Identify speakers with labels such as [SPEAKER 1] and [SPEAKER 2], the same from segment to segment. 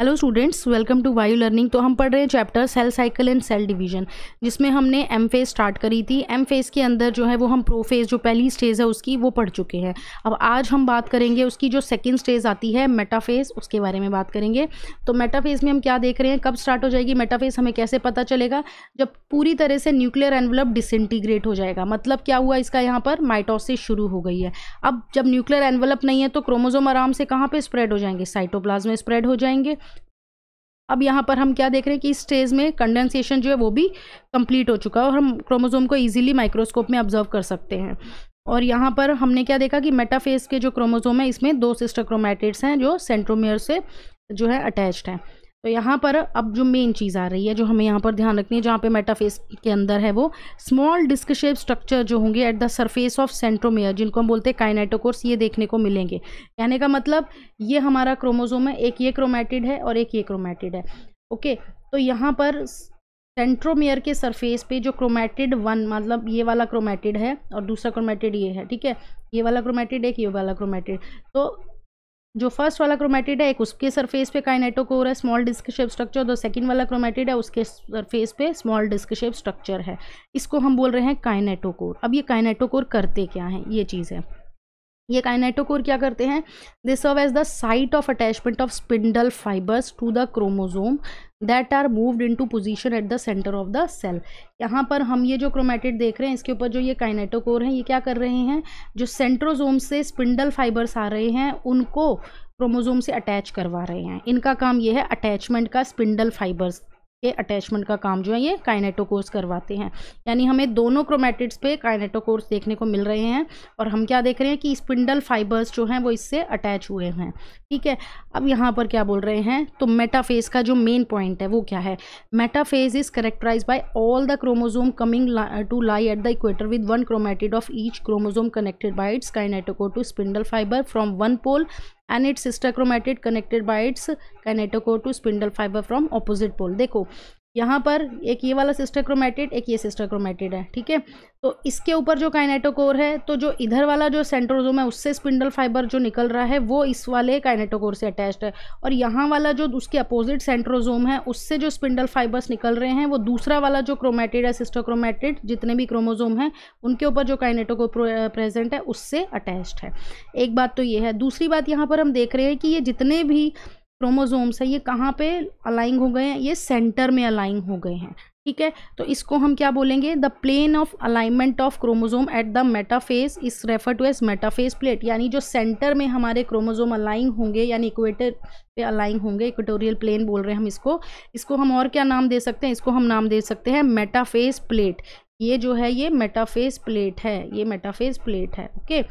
[SPEAKER 1] hello students welcome to Vayu learning तो हम पढ़ रहे हैं chapter cell cycle and cell division जिसमें हमने एम फेज स्टार्ट करी थी एम फेज के अंदर जो है वो हम प्रो फेज जो पहली स्टेज है उसकी वो पढ़ चुके हैं अब आज हम बात करेंगे उसकी जो सेकंड स्टेज आती है मेटाफेज उसके बारे में बात करेंगे तो मेटाफेज में हम क्या देख रहे हैं कब स्टार्ट हो जाएगी मेटाफेज हमें कैसे पता चलेगा जब पूरी तरह से न्यूक्लियर एनवलप डिसइंटीग्रेट हो जाएगा मतलब क्या हुआ इसका यहाँ पर माइटोसिस शुरू हो गई है अब जब न्यूक्लियर एनवलप नहीं है तो क्रोमोजोम आराम से कहाँ पर स्प्रेड हो जाएंगे साइटोप्लाज्म में स्प्रेड हो जाएंगे अब यहाँ पर हम क्या देख रहे हैं कि इस स्टेज में कंडेंसेशन जो है वो भी कंप्लीट हो चुका है और हम क्रोमोसोम को इजीली माइक्रोस्कोप में ऑब्जर्व कर सकते हैं और यहाँ पर हमने क्या देखा कि मेटाफेस के जो क्रोमोसोम है इसमें दो सिस्टर क्रोमैटिड्स हैं जो सेंट्रोमियर से जो है अटैच्ड हैं तो यहाँ पर अब जो मेन चीज़ आ रही है जो हमें यहाँ पर ध्यान रखनी है जहाँ पे मेटाफेस के अंदर है वो स्मॉल डिस्क शेप स्ट्रक्चर जो होंगे at the surface of centromere जिनको हम बोलते हैं काइनेटोकोर्स ये देखने को मिलेंगे कहने का मतलब ये हमारा क्रोमोजोम है एक ये क्रोमेटिड है और एक ये क्रोमेटिड है ओके तो यहाँ पर सेंट्रोमेयर के सरफेस पे जो क्रोमेटिड वन मतलब ये वाला क्रोमेटिड है और दूसरा क्रोमेटिड ये है ठीक है ये वाला क्रोमेटिड एक ये वाला क्रोमेटिड तो जो फर्स्ट वाला क्रोमेटिड है एक उसके सरफेस पे काइनेटोकोर है स्मॉल डिस्क शेप स्ट्रक्चर जो सेकंड वाला क्रोमेटिड है उसके सरफेस पे स्मॉल डिस्क शेप स्ट्रक्चर है इसको हम बोल रहे हैं काइनेटोकोर अब ये काइनेटोकोर करते क्या हैं ये चीज़ है ये काइनेटोकोर क्या करते हैं this serve as the site of attachment of spindle fibres to the chromosome that are moved into position at the centre of the cell यहाँ पर हम ये जो क्रोमेटिड देख रहे हैं इसके ऊपर जो ये काइनेटोकोर हैं ये क्या कर रहे हैं जो सेंट्रोजोम से स्पिंडल फाइबर्स आ रहे हैं उनको क्रोमोजोम से अटैच करवा रहे हैं इनका काम ये है अटैचमेंट का स्पिंडल फाइबर्स के अटैचमेंट का काम जो है ये काइनेटोकोर्स करवाते हैं यानी हमें दोनों क्रोमेटिड्स पे काइनेटोकोर्स देखने को मिल रहे हैं और हम क्या देख रहे हैं कि स्पिंडल फाइबर्स जो हैं वो इससे अटैच हुए हैं ठीक है अब यहाँ पर क्या बोल रहे हैं तो मेटाफेज का जो मेन पॉइंट है वो क्या है metaphase is characterise by all the chromosome coming to lie at the equator with one chromatid of each chromosome connected by its kinetochore to spindle fibre from one pole and its sister chromatid connected by its kinetochore to spindle fiber from opposite pole देखो यहाँ पर एक ये वाला sister chromatid एक ये sister chromatid है ठीक है तो इसके ऊपर जो काइनेटोकोर है तो जो इधर वाला जो सेंट्रोजोम है उससे स्पिंडल फाइबर जो निकल रहा है वो इस वाले काइनेटोकोर से अटैच्ड है और यहाँ वाला जो उसके अपोजिट सेंट्रोजोम है उससे जो स्पिंडल फाइबर्स निकल रहे हैं वो दूसरा वाला जो क्रोमेटिड है सिस्टर क्रोमेटिड जितने भी क्रोमोजोम हैं उनके ऊपर जो काइनेटोकोर प्रेजेंट है उससे अटैच्ड है एक बात तो ये है दूसरी बात यहाँ पर हम देख रहे हैं कि ये जितने भी क्रोमोजोम्स है ये कहाँ पे अलाइंग हो गए हैं ये सेंटर में अलाइंग हो गए हैं ठीक है तो इसको हम क्या बोलेंगे the plane of alignment of chromosome at the metaphase is refer to as metaphase plate यानी जो सेंटर में हमारे क्रोमोजोम अलाइन होंगे यानी इक्वेटर पे अलाइन होंगे इक्वेटोरियल प्लेन बोल रहे हैं हम इसको इसको हम और क्या नाम दे सकते हैं इसको हम नाम दे सकते हैं मेटाफेस प्लेट ये जो है ये मेटाफेस प्लेट है ये मेटाफेस प्लेट है ओके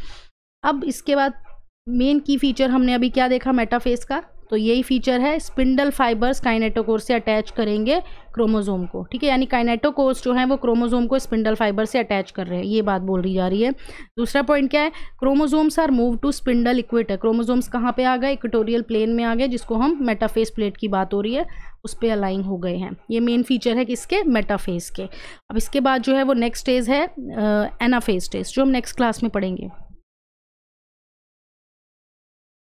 [SPEAKER 1] अब इसके बाद मेन की फीचर हमने अभी क्या देखा मेटाफेस का तो यही फीचर है स्पिंडल फाइबर्स काइनेटोकोर से अटैच करेंगे क्रोमोजोम को ठीक है यानी काइनेटोकोर्स जो है वो क्रोमोजोम को स्पिंडल फाइबर से अटैच कर रहे हैं ये बात बोल रही जा रही है दूसरा पॉइंट क्या है chromosomes are move to spindle equator chromosomes कहाँ पे आ गए इक्वेटोरियल प्लेन में आ गए जिसको हम मेटाफेस प्लेट की बात हो रही है उस पर अलाइन हो गए हैं ये मेन फीचर है किसके मेटाफेस के अब इसके बाद जो है वो नेक्स्ट स्टेज है एनाफेज स्टेज जो हम नेक्स्ट क्लास में पढ़ेंगे